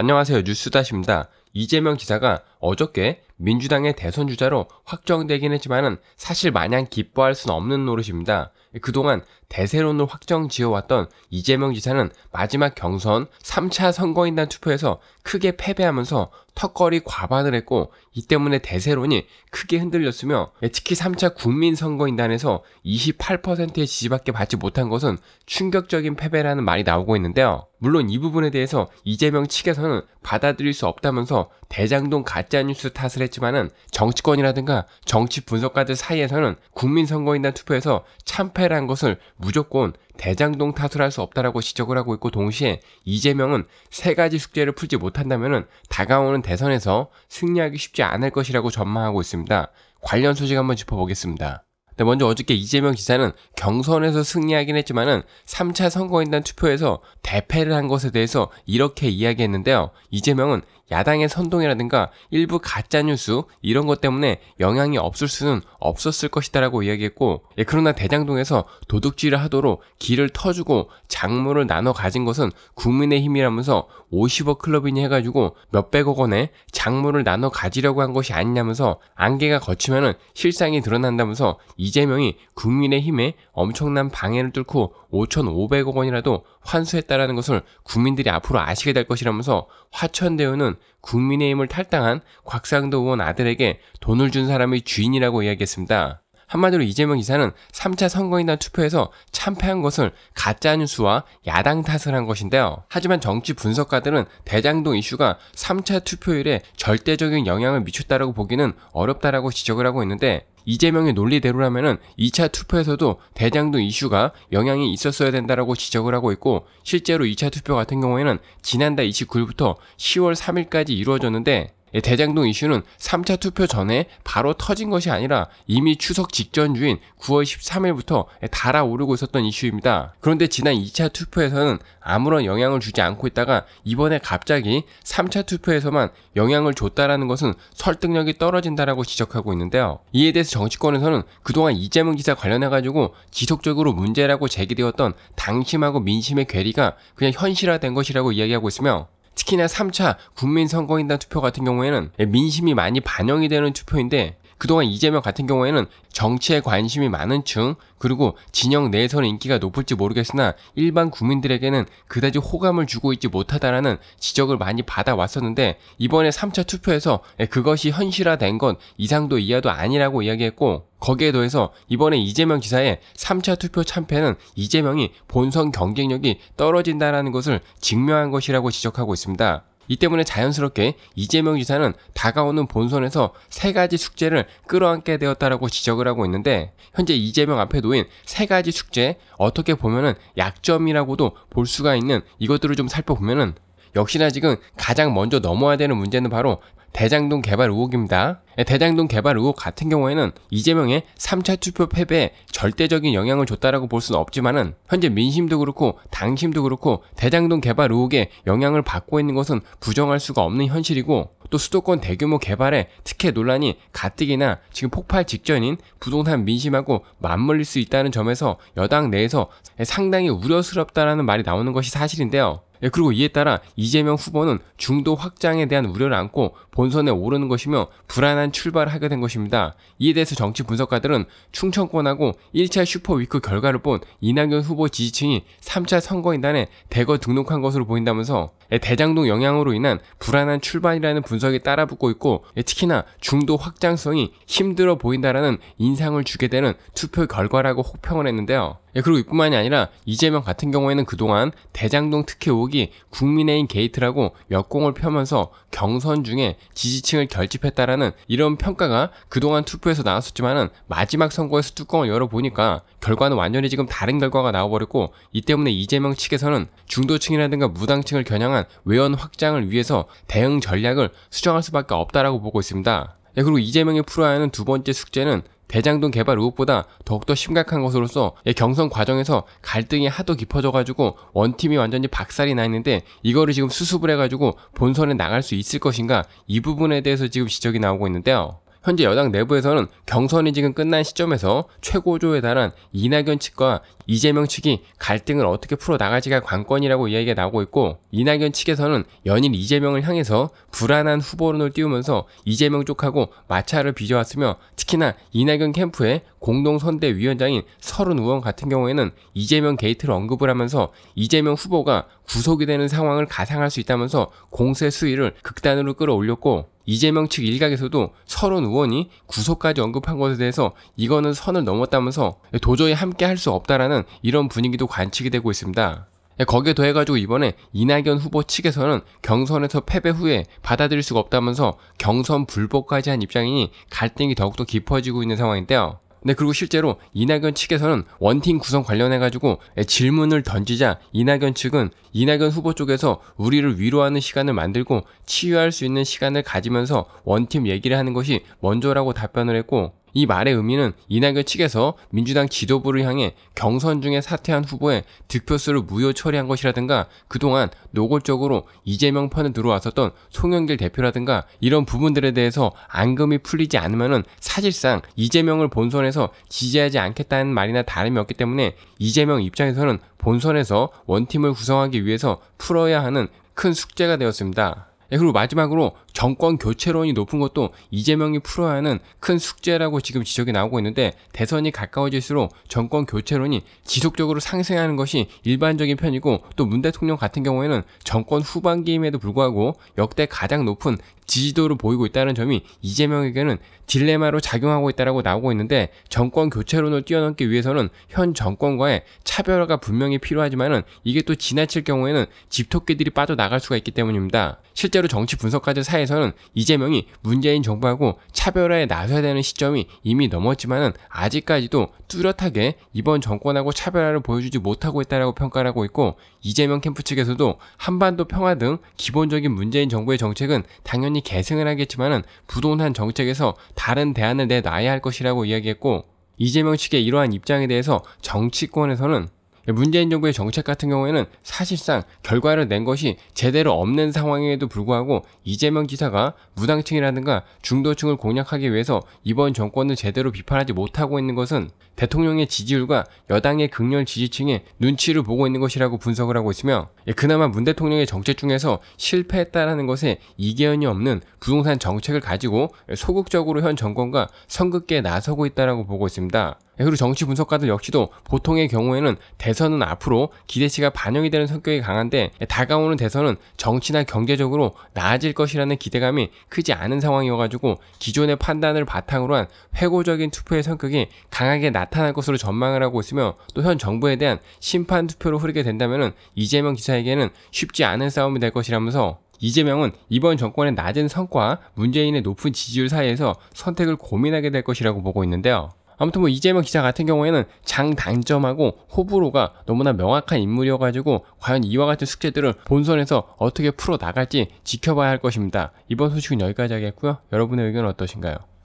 안녕하세요. 뉴스다십니다 이재명 기사가 어저께 민주당의 대선 주자로 확정되긴 했지만은 사실 마냥 기뻐할 수는 없는 노릇입니다. 그동안 대세론을 확정 지어왔던 이재명 지사는 마지막 경선 3차 선거인단 투표에서 크게 패배하면서 턱걸이 과반을 했고 이 때문에 대세론이 크게 흔들렸으며 특히 3차 국민선거인단에서 28%의 지지밖에 받지 못한 것은 충격적인 패배라는 말이 나오고 있는데요. 물론 이 부분에 대해서 이재명 측에서는 받아들일 수 없다면서 대장동 가짜뉴스 탓을 했지만은 정치권이라든가 정치 분석가들 사이에서는 국민선거인단 투표에서 참패를 한 것을 무조건 대장동 탓을 할수 없다라고 지적을 하고 있고 동시에 이재명은 세 가지 숙제를 풀지 못한다면 다가오는 대선에서 승리하기 쉽지 않을 것이라고 전망하고 있습니다. 관련 소식 한번 짚어보겠습니다. 네, 먼저 어저께 이재명 기사는 경선에서 승리하긴 했지만은 3차 선거인단 투표에서 대패를 한 것에 대해서 이렇게 이야기했는데요. 이재명은 야당의 선동이라든가 일부 가짜 뉴스 이런 것 때문에 영향이 없을 수는 없었을 것이다라고 이야기했고 예, 그러나 대장동에서 도둑질을 하도록 길을 터주고 장물을 나눠 가진 것은 국민의힘이라면서 50억 클럽이니 해가지고 몇백억 원의 장물을 나눠 가지려고 한 것이 아니냐면서 안개가 거치면은 실상이 드러난다면서 이재명이 국민의힘에 엄청난 방해를 뚫고 5,500억 원이라도 환수했다라는 것을 국민들이 앞으로 아시게 될 것이라면서 화천대유는 국민의힘을 탈당한 곽상도 의원 아들에게 돈을 준 사람이 주인이라고 이야기했습니다. 한마디로 이재명 기사는 3차 선거인단 투표에서 참패한 것을 가짜뉴스와 야당 탓을 한 것인데요. 하지만 정치 분석가들은 대장동 이슈가 3차 투표율에 절대적인 영향을 미쳤다라고 보기는 어렵다라고 지적을 하고 있는데 이재명의 논리대로라면은 2차 투표에서도 대장동 이슈가 영향이 있었어야 된다라고 지적을 하고 있고 실제로 2차 투표 같은 경우에는 지난달 29일부터 10월 3일까지 이루어졌는데 예, 대장동 이슈는 3차 투표 전에 바로 터진 것이 아니라 이미 추석 직전주인 9월 13일부터 예, 달아오르고 있었던 이슈입니다. 그런데 지난 2차 투표에서는 아무런 영향을 주지 않고 있다가 이번에 갑자기 3차 투표에서만 영향을 줬다라는 것은 설득력이 떨어진다라고 지적하고 있는데요. 이에 대해서 정치권에서는 그동안 이재명 기사 관련해가지고 지속적으로 문제라고 제기되었던 당심하고 민심의 괴리가 그냥 현실화된 것이라고 이야기하고 있으며 특히나 3차 국민선거인단 투표 같은 경우에는 민심이 많이 반영이 되는 투표인데 그동안 이재명 같은 경우에는 정치에 관심이 많은 층 그리고 진영 내에서는 인기가 높을지 모르겠으나 일반 국민들에게는 그다지 호감을 주고 있지 못하다라는 지적을 많이 받아왔었는데 이번에 3차 투표에서 예, 그것이 현실화된 건 이상도 이하도 아니라고 이야기했고 거기에 더해서 이번에 이재명 지사의 3차 투표 참패는 이재명이 본선 경쟁력이 떨어진다라는 것을 증명한 것이라고 지적하고 있습니다. 이 때문에 자연스럽게 이재명 지사는 다가오는 본선에서 세 가지 숙제를 끌어안게 되었다라고 지적을 하고 있는데 현재 이재명 앞에 놓인 세 가지 숙제 어떻게 보면은 약점이라고도 볼 수가 있는 이것들을 좀 살펴보면은 역시나 지금 가장 먼저 넘어야 되는 문제는 바로 대장동 개발 의혹입니다. 네, 대장동 개발 의혹 같은 경우에는 이재명의 3차 투표 패배에 절대적인 영향을 줬다라고 볼 수는 없지만은 현재 민심도 그렇고 당심도 그렇고 대장동 개발 의혹에 영향을 받고 있는 것은 부정할 수가 없는 현실이고 또 수도권 대규모 개발에 특혜 논란이 가뜩이나 지금 폭발 직전인 부동산 민심하고 맞물릴 수 있다는 점에서 여당 내에서 상당히 우려스럽다라는 말이 나오는 것이 사실인데요. 예, 그리고 이에 따라 이재명 후보는 중도 확장에 대한 우려를 안고 본선에 오르는 것이며 불안한 출발을 하게 된 것입니다. 이에 대해서 정치 분석가들은 충청권하고 1차 슈퍼위크 결과를 본 이낙연 후보 지지층이 3차 선거인단에 대거 등록한 것으로 보인다면서 예, 대장동 영향으로 인한 불안한 출발이라는 분석이 따라붙고 있고 예, 특히나 중도 확장성이 힘들어 보인다라는 인상을 주게 되는 투표 결과라고 혹평을 했는데요. 예, 그리고 이뿐만이 아니라 이재명 같은 경우에는 그동안 대장동 특혜 의혹이 국민의힘 게이트라고 역공을 펴면서 경선 중에 지지층을 결집했다라는 이런 평가가 그동안 투표에서 나왔었지만은 마지막 선거에서 뚜껑을 열어보니까 결과는 완전히 지금 다른 결과가 나와버렸고 이 때문에 이재명 측에서는 중도층이라든가 무당층을 겨냥한 외연 확장을 위해서 대응 전략을 수정할 수밖에 없다라고 보고 있습니다. 예, 그리고 이재명이 풀어야 하는 두 번째 숙제는 대장동 개발 의혹보다 더욱더 심각한 것으로서 경선 과정에서 갈등이 하도 깊어져가지고 원팀이 완전히 박살이 나 있는데 이거를 지금 수습을 해가지고 본선에 나갈 수 있을 것인가 이 부분에 대해서 지금 지적이 나오고 있는데요. 현재 여당 내부에서는 경선이 지금 끝난 시점에서 최고조에 달한 이낙연 측과 이재명 측이 갈등을 어떻게 풀어나가지가 관건이라고 이야기가 나오고 있고 이낙연 측에서는 연일 이재명을 향해서 불안한 후보론을 띄우면서 이재명 쪽하고 마찰을 빚어왔으며 특히나 이낙연 캠프에 공동선대위원장인 서른 의원 같은 경우에는 이재명 게이트를 언급을 하면서 이재명 후보가 구속이 되는 상황을 가상할 수 있다면서 공세 수위를 극단으로 끌어올렸고 이재명 측 일각에서도 서른 의원이 구속까지 언급한 것에 대해서 이거는 선을 넘었다면서 도저히 함께 할 수 없다라는 이런 분위기도 관측이 되고 있습니다. 거기에 더해가지고 이번에 이낙연 후보 측에서는 경선에서 패배 후에 받아들일 수가 없다면서 경선 불복까지 한 입장이니 갈등이 더욱더 깊어지고 있는 상황인데요. 네, 그리고 실제로 이낙연 측에서는 원팀 구성 관련해가지고 예, 질문을 던지자 이낙연 측은 이낙연 후보 쪽에서 우리를 위로하는 시간을 만들고 치유할 수 있는 시간을 가지면서 원팀 얘기를 하는 것이 먼저라고 답변을 했고 이 말의 의미는 이낙연 측에서 민주당 지도부를 향해 경선 중에 사퇴한 후보의 득표수를 무효 처리한 것이라든가 그동안 노골적으로 이재명 편에 들어왔었던 송영길 대표라든가 이런 부분들에 대해서 앙금이 풀리지 않으면은 사실상 이재명을 본선에서 지지하지 않겠다는 말이나 다름이 없기 때문에 이재명 입장에서는 본선에서 원팀을 구성하기 위해서 풀어야 하는 큰 숙제가 되었습니다. 예, 그리고 마지막으로 정권 교체론이 높은 것도 이재명이 풀어야 하는 큰 숙제라고 지금 지적이 나오고 있는데 대선이 가까워질수록 정권 교체론이 지속적으로 상승하는 것이 일반적인 편이고 또 문 대통령 같은 경우에는 정권 후반기임에도 불구하고 역대 가장 높은 지지도를 보이고 있다는 점이 이재명에게는 딜레마로 작용하고 있다라고 나오고 있는데 정권 교체론을 뛰어넘기 위해서는 현 정권과의 차별화가 분명히 필요하지만은 이게 또 지나칠 경우에는 집토끼들이 빠져나갈 수가 있기 때문입니다. 실제로 정치 분석가들 사이에서 입장에서는 이재명이 문재인 정부하고 차별화에 나서야 되는 시점이 이미 넘었지만은 아직까지도 뚜렷하게 이번 정권하고 차별화를 보여주지 못하고 있다라고 평가를 하고 있고 이재명 캠프 측에서도 한반도 평화 등 기본적인 문재인 정부의 정책은 당연히 계승을 하겠지만은 부동산 정책에서 다른 대안을 내놔야 할 것이라고 이야기했고 이재명 측의 이러한 입장에 대해서 정치권에서는 문재인 정부의 정책 같은 경우에는 사실상 결과를 낸 것이 제대로 없는 상황에도 불구하고 이재명 지사가 무당층이라든가 중도층을 공략하기 위해서 이번 정권을 제대로 비판하지 못하고 있는 것은 대통령의 지지율과 여당의 극렬 지지층의 눈치를 보고 있는 것이라고 분석을 하고 있으며 예, 그나마 문 대통령의 정책 중에서 실패했다라는 것에 이견이 없는 부동산 정책을 가지고 소극적으로 현 정권과 선긋게 나서고 있다라고 보고 있습니다. 네, 그리고 정치 분석가들 역시도 보통의 경우에는 대선은 앞으로 기대치가 반영이 되는 성격이 강한데 다가오는 대선은 정치나 경제적으로 나아질 것이라는 기대감이 크지 않은 상황이어가지고 기존의 판단을 바탕으로 한 회고적인 투표의 성격이 강하게 나타날 것으로 전망을 하고 있으며 또 현 정부에 대한 심판 투표로 흐르게 된다면 이재명 기사에게는 쉽지 않은 싸움이 될 것이라면서 이재명은 이번 정권의 낮은 성과, 문재인의 높은 지지율 사이에서 선택을 고민하게 될 것이라고 보고 있는데요. 아무튼 뭐 이재명 기자 같은 경우에는 장단점하고 호불호가 너무나 명확한 인물이어가지고 과연 이와 같은 숙제들을 본선에서 어떻게 풀어 나갈지 지켜봐야 할 것입니다. 이번 소식은 여기까지 하겠고요. 여러분의 의견은 어떠신가요?